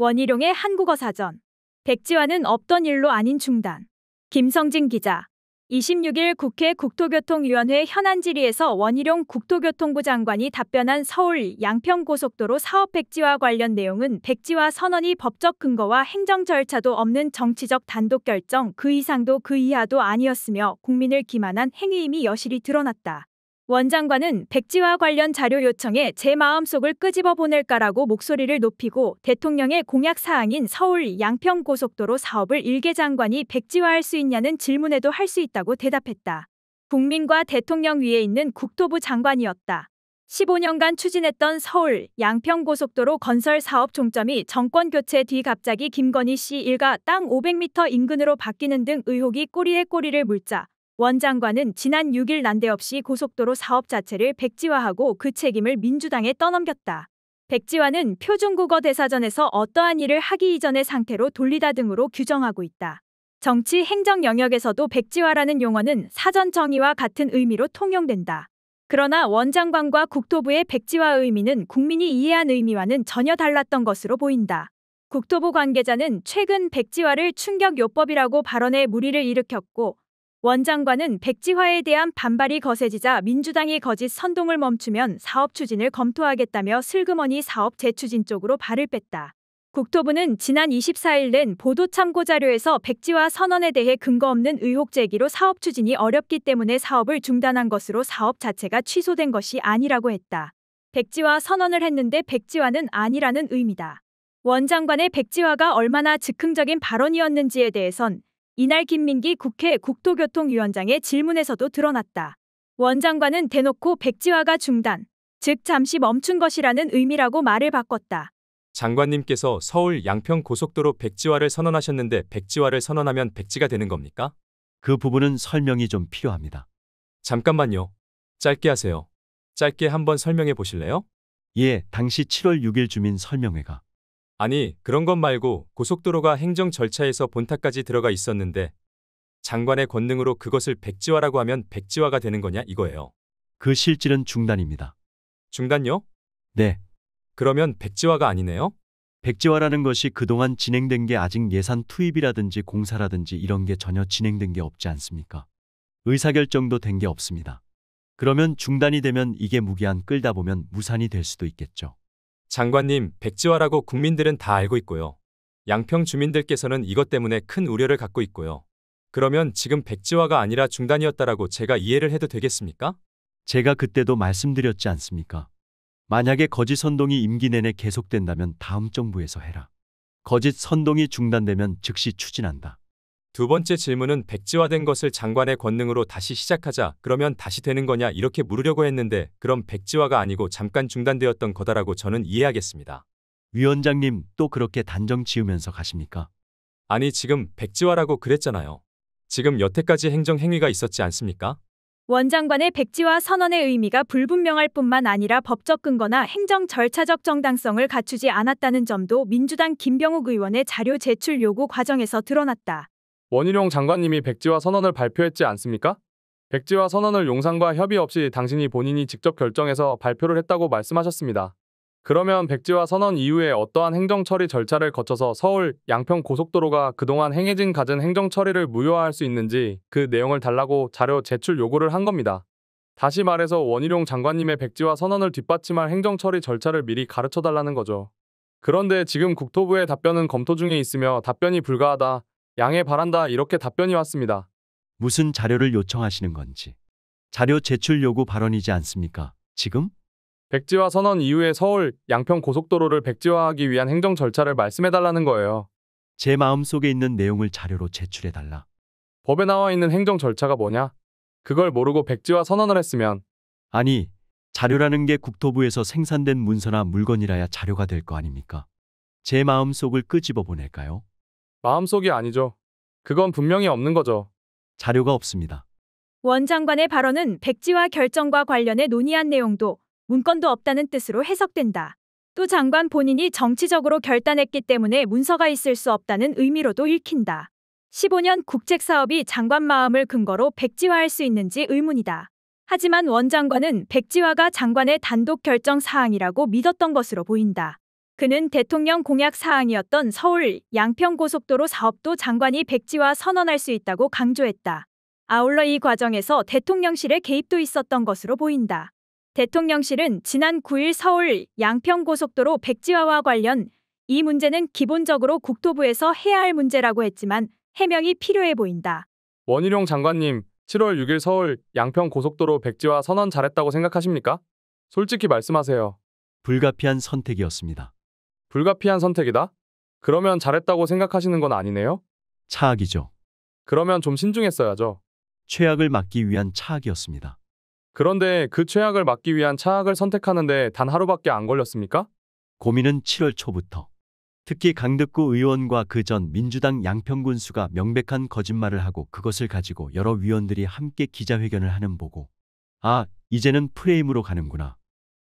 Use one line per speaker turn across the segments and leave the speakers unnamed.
원희룡의 한국어 사전. 백지화는 없던 일로 아닌 중단. 김성진 기자. 26일 국회 국토교통위원회 현안 질의에서 원희룡 국토교통부 장관이 답변한 서울 양평 고속도로 사업 백지화 관련 내용은 백지화 선언이 법적 근거와 행정 절차도 없는 정치적 단독 결정 그 이상도 그 이하도 아니었으며 국민을 기만한 행위임이 여실히 드러났다. 원장관은 백지화 관련 자료 요청에 제 마음속을 끄집어 보낼까라고 목소리를 높이고 대통령의 공약 사항인 서울 양평 고속도로 사업을 일개 장관이 백지화할 수 있냐는 질문에도 할 수 있다고 대답했다. 국민과 대통령 위에 있는 국토부 장관이었다. 15년간 추진했던 서울 양평 고속도로 건설 사업 종점이 정권 교체 뒤 갑자기 김건희 씨 일가 땅 500m 인근으로 바뀌는 등 의혹이 꼬리에 꼬리를 물자 원 장관은 지난 6일 난데없이 고속도로 사업 자체를 백지화하고 그 책임을 민주당에 떠넘겼다. 백지화는 표준국어 대사전에서 어떠한 일을 하기 이전의 상태로 돌리다 등으로 규정하고 있다. 정치 행정 영역에서도 백지화라는 용어는 사전 정의와 같은 의미로 통용된다. 그러나 원 장관과 국토부의 백지화 의미는 국민이 이해한 의미와는 전혀 달랐던 것으로 보인다. 국토부 관계자는 최근 백지화를 충격요법이라고 발언해 무리를 일으켰고 원장관은 백지화에 대한 반발이 거세지자 민주당이 거짓 선동을 멈추면 사업 추진을 검토하겠다며 슬그머니 사업 재추진 쪽으로 발을 뺐다. 국토부는 지난 24일 낸 보도 참고 자료에서 백지화 선언에 대해 근거 없는 의혹 제기로 사업 추진이 어렵기 때문에 사업을 중단한 것으로 사업 자체가 취소된 것이 아니라고 했다. 백지화 선언을 했는데 백지화는 아니라는 의미다. 원장관의 백지화가 얼마나 즉흥적인 발언이었는지에 대해선 이날 김민기 국회 국토교통위원장의 질문에서도 드러났다. 원장관은 대놓고 백지화가 중단, 즉 잠시 멈춘 것이라는 의미라고 말을 바꿨다.
장관님께서 서울 양평 고속도로 백지화를 선언하셨는데 백지화를 선언하면 백지가 되는
겁니까? 그 부분은 설명이 좀 필요합니다. 잠깐만요. 짧게 하세요. 짧게 한번 설명해 보실래요? 예, 당시 7월 6일 주민 설명회가
아니 그런 것 말고 고속도로가 행정 절차에서 본타까지 들어가 있었는데 장관의 권능으로 그것을 백지화라고 하면 백지화가 되는 거냐 이거예요.
그 실질은 중단입니다. 중단요? 네. 그러면 백지화가 아니네요? 백지화라는 것이 그동안 진행된 게 아직 예산 투입이라든지 공사라든지 이런 게 전혀 진행된 게 없지 않습니까? 의사결정도 된 게 없습니다. 그러면 중단이 되면 이게 무기한 끌다 보면 무산이 될 수도 있겠죠. 장관님, 백지화라고
국민들은 다 알고 있고요. 양평 주민들께서는 이것 때문에 큰 우려를 갖고 있고요.
그러면 지금 백지화가 아니라
중단이었다라고 제가 이해를 해도 되겠습니까?
제가 그때도 말씀드렸지 않습니까? 만약에 거짓 선동이 임기 내내 계속된다면 다음 정부에서 해라. 거짓 선동이 중단되면 즉시 추진한다. 두 번째
질문은 백지화된 것을 장관의 권능으로 다시 시작하자 그러면 다시 되는 거냐 이렇게 물으려고 했는데 그럼 백지화가 아니고 잠깐 중단되었던 거다라고 저는 이해하겠습니다. 위원장님 또 그렇게 단정 지으면서 가십니까? 아니 지금 백지화라고 그랬잖아요. 지금 여태까지 행정 행위가 있었지 않습니까?
원장관의 백지화 선언의 의미가 불분명할 뿐만 아니라 법적 근거나 행정 절차적 정당성을 갖추지 않았다는 점도 민주당 김병욱 의원의 자료 제출 요구 과정에서 드러났다.
원희룡 장관님이 백지화 선언을 발표했지 않습니까? 백지화 선언을 용산과 협의 없이 당신이 본인이 직접 결정해서 발표를 했다고 말씀하셨습니다. 그러면 백지화 선언 이후에 어떠한 행정처리 절차를 거쳐서 서울 양평 고속도로가 그동안 행해진 가진 행정처리를 무효화할 수 있는지 그 내용을 달라고 자료 제출 요구를 한 겁니다. 다시 말해서 원희룡 장관님의 백지화 선언을 뒷받침할 행정처리 절차를 미리 가르쳐달라는 거죠. 그런데 지금 국토부의 답변은 검토 중에 있으며 답변이 불가하다, 양해 바란다 이렇게 답변이 왔습니다.
무슨 자료를 요청하시는 건지. 자료 제출 요구 발언이지 않습니까? 지금?
백지화 선언 이후에 서울 양평 고속도로를 백지화하기 위한 행정 절차를 말씀해달라는 거예요. 제 마음속에 있는 내용을 자료로 제출해달라. 법에 나와 있는 행정 절차가 뭐냐? 그걸 모르고 백지화 선언을 했으면
아니, 자료라는 게 국토부에서 생산된 문서나 물건이라야 자료가 될 거 아닙니까?
제 마음속을 끄집어 보낼까요? 마음속이 아니죠. 그건 분명히 없는 거죠. 자료가 없습니다.
원 장관의 발언은 백지와 결정과 관련해 논의한 내용도 문건도 없다는 뜻으로 해석된다. 또 장관 본인이 정치적으로 결단했기 때문에 문서가 있을 수 없다는 의미로도 읽힌다. 15년 국책 사업이 장관 마음을 근거로 백지화할 수 있는지 의문이다. 하지만 원 장관은 백지화가 장관의 단독 결정 사항이라고 믿었던 것으로 보인다. 그는 대통령 공약 사항이었던 서울 양평고속도로 사업도 장관이 백지화 선언할 수 있다고 강조했다. 아울러 이 과정에서 대통령실의 개입도 있었던 것으로 보인다. 대통령실은 지난 9일 서울 양평고속도로 백지화와 관련 이 문제는 기본적으로 국토부에서 해야 할 문제라고 했지만 해명이 필요해 보인다.
원희룡 장관님, 7월 6일 서울 양평고속도로 백지화 선언 잘했다고 생각하십니까? 솔직히 말씀하세요. 불가피한 선택이었습니다. 불가피한 선택이다? 그러면 잘했다고 생각하시는 건 아니네요? 차악이죠. 그러면 좀 신중했어야죠. 최악을 막기 위한 차악이었습니다. 그런데 그 최악을 막기 위한 차악을 선택하는데 단 하루밖에 안 걸렸습니까? 고민은 7월 초부터.
특히 강득구 의원과 그 전 민주당 양평군수가 명백한 거짓말을 하고 그것을 가지고 여러 위원들이 함께 기자회견을 하는 보고 아, 이제는 프레임으로 가는구나.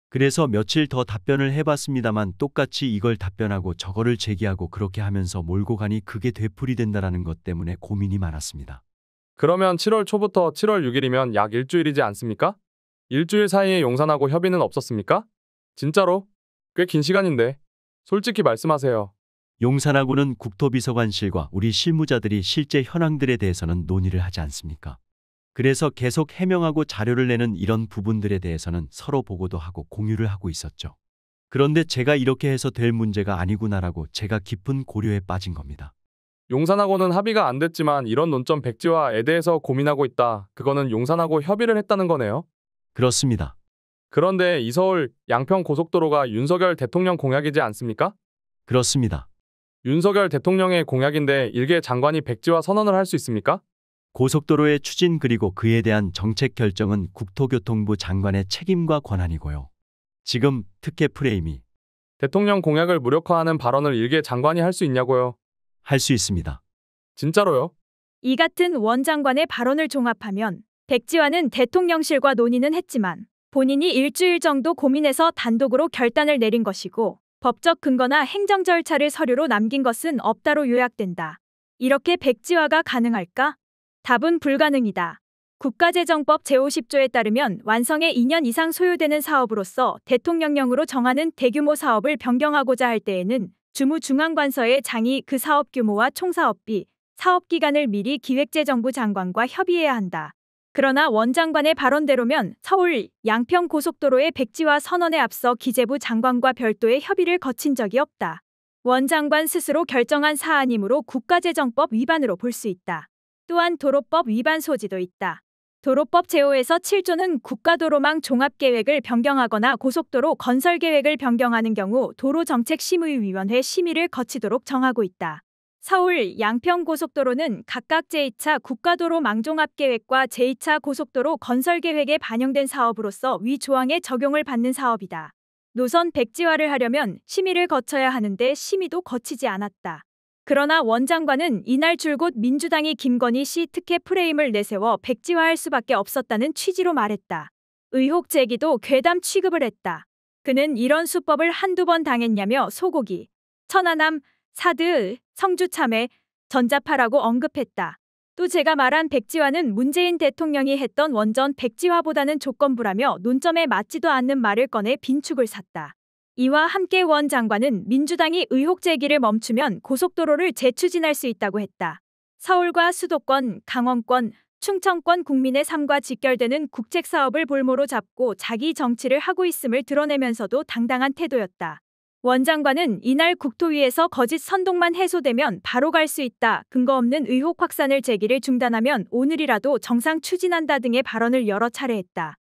그래서 며칠 더 답변을 해봤습니다만 똑같이 이걸 답변하고 저거를 제기하고 그렇게 하면서 몰고 가니 그게 되풀이 된다라는 것 때문에 고민이 많았습니다.
그러면 7월 초부터 7월 6일이면 약 일주일이지 않습니까? 일주일 사이에 용산하고 협의는 없었습니까? 진짜로? 꽤 긴 시간인데. 솔직히
말씀하세요. 용산하고는 국토비서관실과 우리 실무자들이 실제 현황들에 대해서는 논의를 하지 않습니까? 그래서 계속 해명하고 자료를 내는 이런 부분들에 대해서는 서로 보고도 하고 공유를 하고 있었죠. 그런데 제가 이렇게 해서 될 문제가 아니구나라고 제가 깊은 고려에 빠진 겁니다.
용산하고는 합의가 안 됐지만 이런 논점 백지화에 대해서 고민하고 있다. 그거는 용산하고 협의를 했다는 거네요.
그렇습니다.
그런데 이서울 양평 고속도로가 윤석열 대통령 공약이지 않습니까? 그렇습니다. 윤석열 대통령의 공약인데 일개 장관이 백지화 선언을 할 수 있습니까?
고속도로의 추진 그리고 그에 대한 정책 결정은 국토교통부 장관의
책임과 권한이고요. 지금 특혜 프레임이 대통령 공약을 무력화하는 발언을 일개 장관이 할 수 있냐고요? 할 수 있습니다. 진짜로요?
이 같은 원 장관의 발언을 종합하면 백지환은 대통령실과 논의는 했지만 본인이 일주일 정도 고민해서 단독으로 결단을 내린 것이고 법적 근거나 행정 절차를 서류로 남긴 것은 없다로 요약된다. 이렇게 백지화가 가능할까? 답은 불가능이다. 국가재정법 제50조에 따르면 완성에 2년 이상 소요되는 사업으로서 대통령령으로 정하는 대규모 사업을 변경하고자 할 때에는 주무중앙관서의 장이 그 사업 규모와 총사업비, 사업기간을 미리 기획재정부 장관과 협의해야 한다. 그러나 원 장관의 발언대로면 서울 양평 고속도로의 백지화 선언에 앞서 기재부 장관과 별도의 협의를 거친 적이 없다. 원 장관 스스로 결정한 사안이므로 국가재정법 위반으로 볼 수 있다. 또한 도로법 위반 소지도 있다. 도로법 제5에서 7조는 국가도로망 종합계획을 변경하거나 고속도로 건설계획을 변경하는 경우 도로정책심의위원회 심의를 거치도록 정하고 있다. 서울 양평고속도로는 각각 제2차 국가도로 망종합계획과 제2차 고속도로 건설계획에 반영된 사업으로서 위조항에 적용을 받는 사업이다. 노선 백지화를 하려면 심의를 거쳐야 하는데 심의도 거치지 않았다. 그러나 원장관은 이날 줄곧 민주당이 김건희 씨 특혜 프레임을 내세워 백지화할 수밖에 없었다는 취지로 말했다. 의혹 제기도 괴담 취급을 했다. 그는 이런 수법을 한두 번 당했냐며 소고기, 천안함, 사드, 성주참회, 전자파라고 언급했다. 또 제가 말한 백지화는 문재인 대통령이 했던 원전 백지화보다는 조건부라며 논점에 맞지도 않는 말을 꺼내 빈축을 샀다. 이와 함께 원 장관은 민주당이 의혹 제기를 멈추면 고속도로를 재추진할 수 있다고 했다. 서울과 수도권, 강원권, 충청권 국민의 삶과 직결되는 국책 사업을 볼모로 잡고 자기 정치를 하고 있음을 드러내면서도 당당한 태도였다. 원 장관은 이날 국토위에서 거짓 선동만 해소되면 바로 갈 수 있다. 근거 없는 의혹 확산을 제기를 중단하면 오늘이라도 정상 추진한다 등의 발언을 여러 차례 했다.